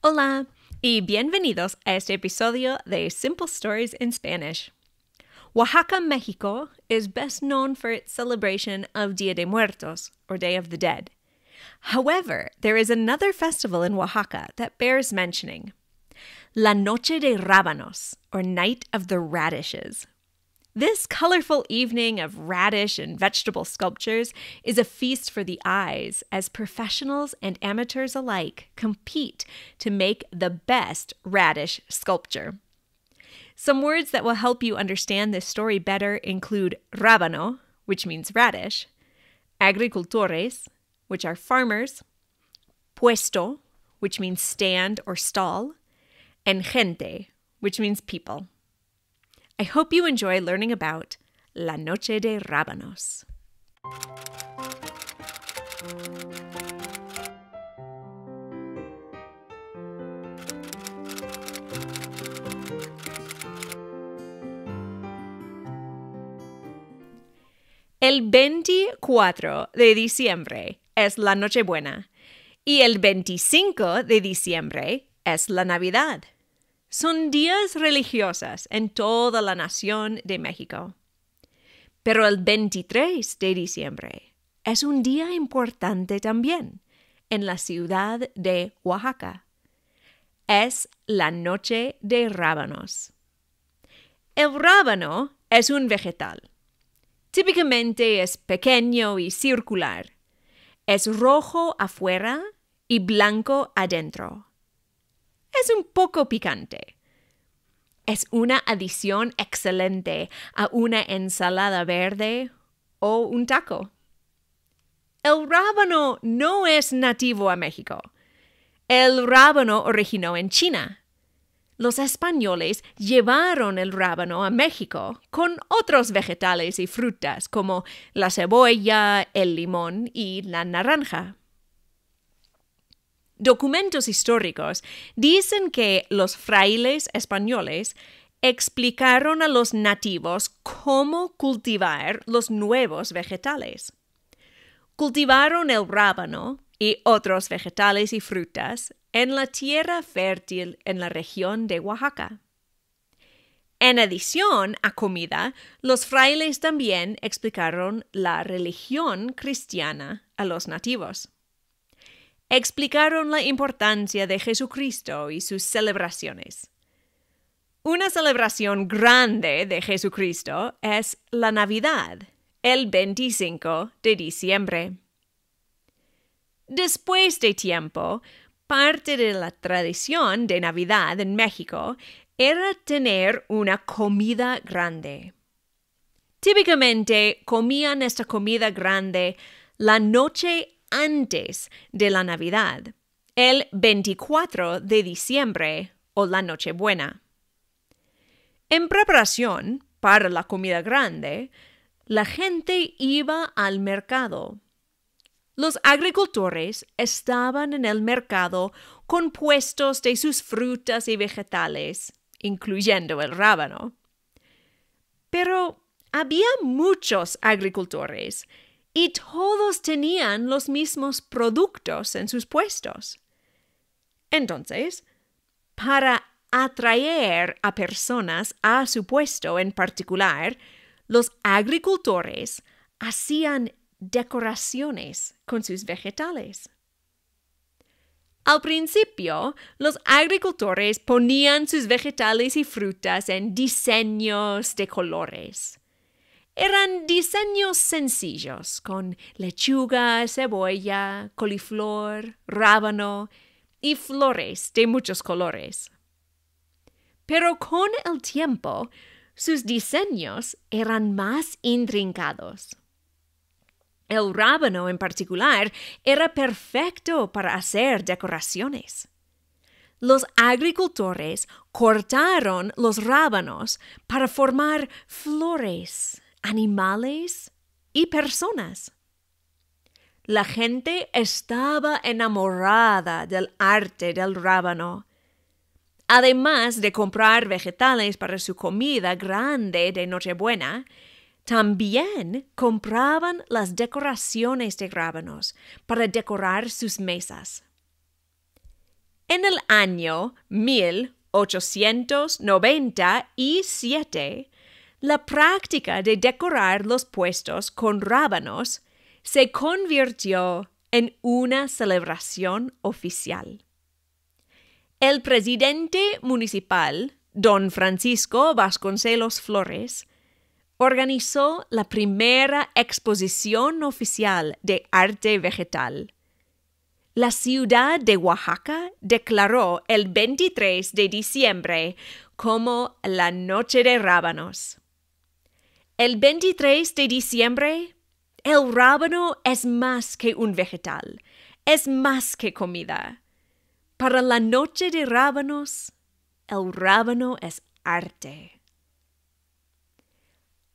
Hola y bienvenidos a este episodio de Simple Stories in Spanish. Oaxaca, Mexico is best known for its celebration of Dia de Muertos, or Day of the Dead. However, there is another festival in Oaxaca that bears mentioning La Noche de Rábanos, or Night of the Radishes, this colorful evening of radish and vegetable sculptures is a feast for the eyes as professionals and amateurs alike compete to make the best radish sculpture. Some words that will help you understand this story better include rábano, which means radish, agricultores, which are farmers, puesto, which means stand or stall, and gente, which means people. I hope you enjoy learning about La Noche de Rábanos. El 24 de diciembre es la Nochebuena y el 25 de diciembre es la Navidad. Son días religiosas en toda la nación de México. Pero el 23 de diciembre es un día importante también en la ciudad de Oaxaca. Es la noche de rábanos. El rábano es un vegetal. Típicamente es pequeño y circular. Es rojo afuera y blanco adentro es un poco picante. Es una adición excelente a una ensalada verde o un taco. El rábano no es nativo a México. El rábano originó en China. Los españoles llevaron el rábano a México con otros vegetales y frutas como la cebolla, el limón y la naranja documentos históricos dicen que los frailes españoles explicaron a los nativos cómo cultivar los nuevos vegetales. Cultivaron el rábano y otros vegetales y frutas en la tierra fértil en la región de Oaxaca. En adición a comida, los frailes también explicaron la religión cristiana a los nativos explicaron la importancia de Jesucristo y sus celebraciones. Una celebración grande de Jesucristo es la Navidad, el 25 de diciembre. Después de tiempo, parte de la tradición de Navidad en México era tener una comida grande. Típicamente comían esta comida grande la noche antes de la Navidad, el 24 de diciembre o la Nochebuena. En preparación para la comida grande, la gente iba al mercado. Los agricultores estaban en el mercado con puestos de sus frutas y vegetales, incluyendo el rábano. Pero había muchos agricultores y todos tenían los mismos productos en sus puestos. Entonces, para atraer a personas a su puesto en particular, los agricultores hacían decoraciones con sus vegetales. Al principio, los agricultores ponían sus vegetales y frutas en diseños de colores. Eran diseños sencillos, con lechuga, cebolla, coliflor, rábano y flores de muchos colores. Pero con el tiempo, sus diseños eran más intrincados. El rábano en particular era perfecto para hacer decoraciones los agricultores cortaron los rábanos para formar flores animales y personas. La gente estaba enamorada del arte del rábano. Además de comprar vegetales para su comida grande de Nochebuena, también compraban las decoraciones de rábanos para decorar sus mesas. En el año 1897 la práctica de decorar los puestos con rábanos se convirtió en una celebración oficial. El presidente municipal, don Francisco Vasconcelos Flores, organizó la primera exposición oficial de arte vegetal. La ciudad de Oaxaca declaró el 23 de diciembre como la Noche de Rábanos. El 23 de diciembre, el rábano es más que un vegetal, es más que comida. Para la noche de rábanos, el rábano es arte.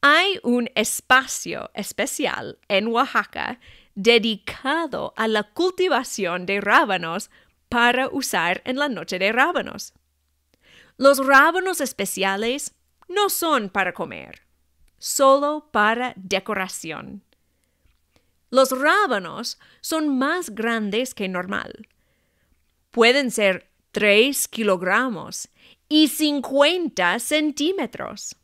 Hay un espacio especial en Oaxaca dedicado a la cultivación de rábanos para usar en la noche de rábanos. Los rábanos especiales no son para comer solo para decoración. Los rábanos son más grandes que normal. Pueden ser 3 kilogramos y 50 centímetros.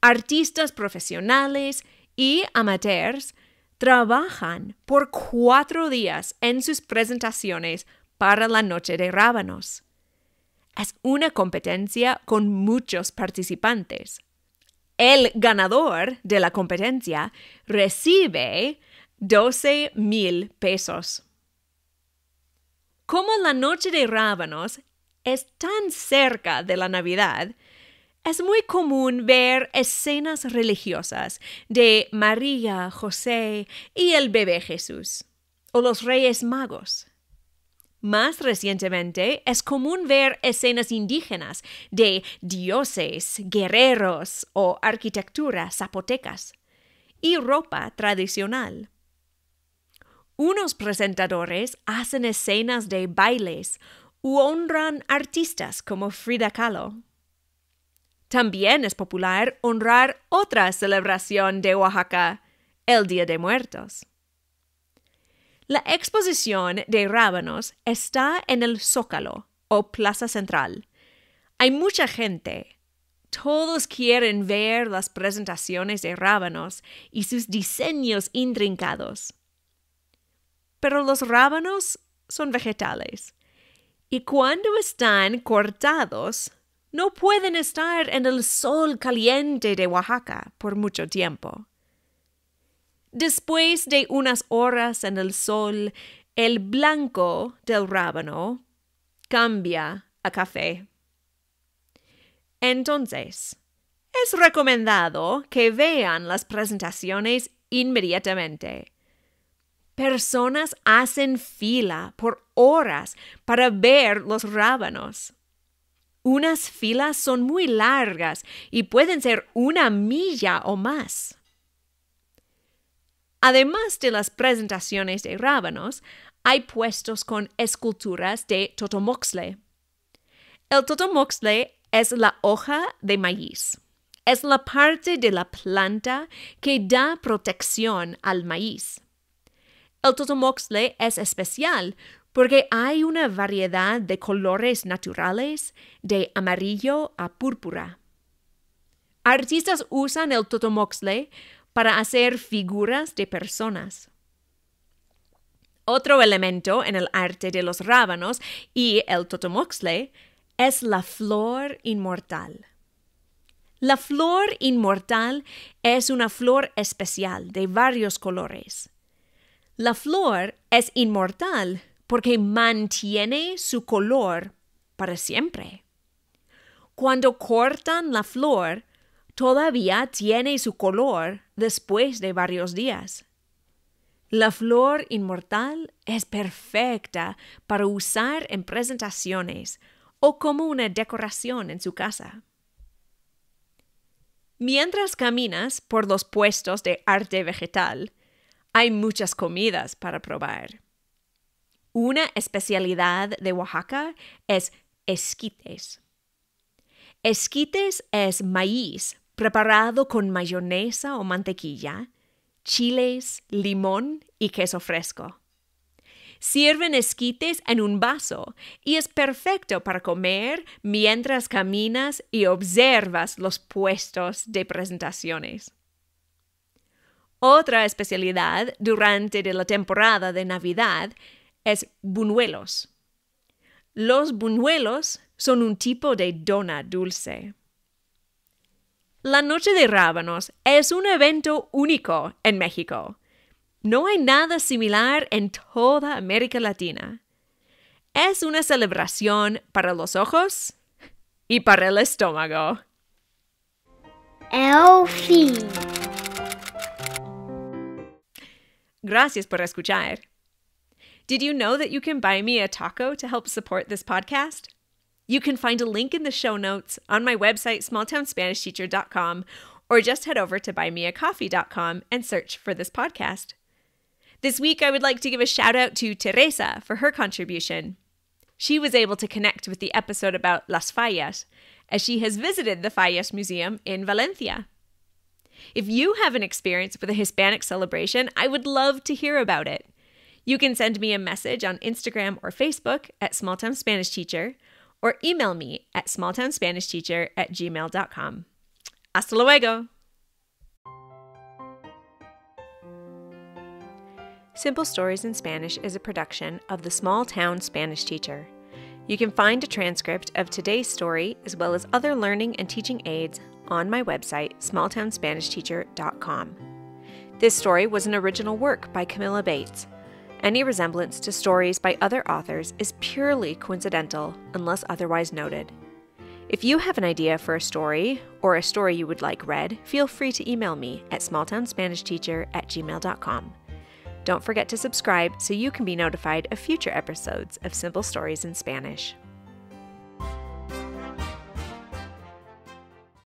Artistas profesionales y amateurs trabajan por cuatro días en sus presentaciones para la Noche de Rábanos. Es una competencia con muchos participantes el ganador de la competencia recibe 12 mil pesos. Como la noche de rábanos es tan cerca de la Navidad, es muy común ver escenas religiosas de María, José y el bebé Jesús, o los Reyes Magos. Más recientemente, es común ver escenas indígenas de dioses, guerreros o arquitecturas zapotecas y ropa tradicional. Unos presentadores hacen escenas de bailes u honran artistas como Frida Kahlo. También es popular honrar otra celebración de Oaxaca, el Día de Muertos. La exposición de rábanos está en el Zócalo o Plaza Central. Hay mucha gente. Todos quieren ver las presentaciones de rábanos y sus diseños intrincados. Pero los rábanos son vegetales y cuando están cortados no pueden estar en el sol caliente de Oaxaca por mucho tiempo. Después de unas horas en el sol, el blanco del rábano cambia a café. Entonces, es recomendado que vean las presentaciones inmediatamente. Personas hacen fila por horas para ver los rábanos. Unas filas son muy largas y pueden ser una milla o más. Además de las presentaciones de rábanos, hay puestos con esculturas de Totomoxle. El Totomoxle es la hoja de maíz. Es la parte de la planta que da protección al maíz. El Totomoxle es especial porque hay una variedad de colores naturales de amarillo a púrpura. Artistas usan el Totomoxle para hacer figuras de personas. Otro elemento en el arte de los rábanos y el totomoxle es la flor inmortal. La flor inmortal es una flor especial de varios colores. La flor es inmortal porque mantiene su color para siempre. Cuando cortan la flor, todavía tiene su color después de varios días. La flor inmortal es perfecta para usar en presentaciones o como una decoración en su casa. Mientras caminas por los puestos de arte vegetal, hay muchas comidas para probar. Una especialidad de Oaxaca es esquites. Esquites es maíz preparado con mayonesa o mantequilla, chiles, limón y queso fresco. Sirven esquites en un vaso y es perfecto para comer mientras caminas y observas los puestos de presentaciones. Otra especialidad durante la temporada de Navidad es buñuelos. Los buñuelos son un tipo de dona dulce. La Noche de Rábanos es un evento único en México. No hay nada similar en toda América Latina. Es una celebración para los ojos y para el estómago. El Gracias por escuchar. Did you know that you can buy me a taco to help support this podcast? You can find a link in the show notes on my website, smalltownspanishteacher.com, or just head over to buymeacoffee.com and search for this podcast. This week, I would like to give a shout out to Teresa for her contribution. She was able to connect with the episode about Las Fallas, as she has visited the Fallas Museum in Valencia. If you have an experience with a Hispanic celebration, I would love to hear about it. You can send me a message on Instagram or Facebook at Small Town Spanish Teacher or email me at smalltownspanishteacher at gmail.com. Hasta luego! Simple Stories in Spanish is a production of the Small Town Spanish Teacher. You can find a transcript of today's story as well as other learning and teaching aids on my website, smalltownspanishteacher.com. This story was an original work by Camilla Bates. Any resemblance to stories by other authors is purely coincidental unless otherwise noted. If you have an idea for a story or a story you would like read, feel free to email me at smalltownspanishteacher at gmail.com. Don't forget to subscribe so you can be notified of future episodes of Simple Stories in Spanish.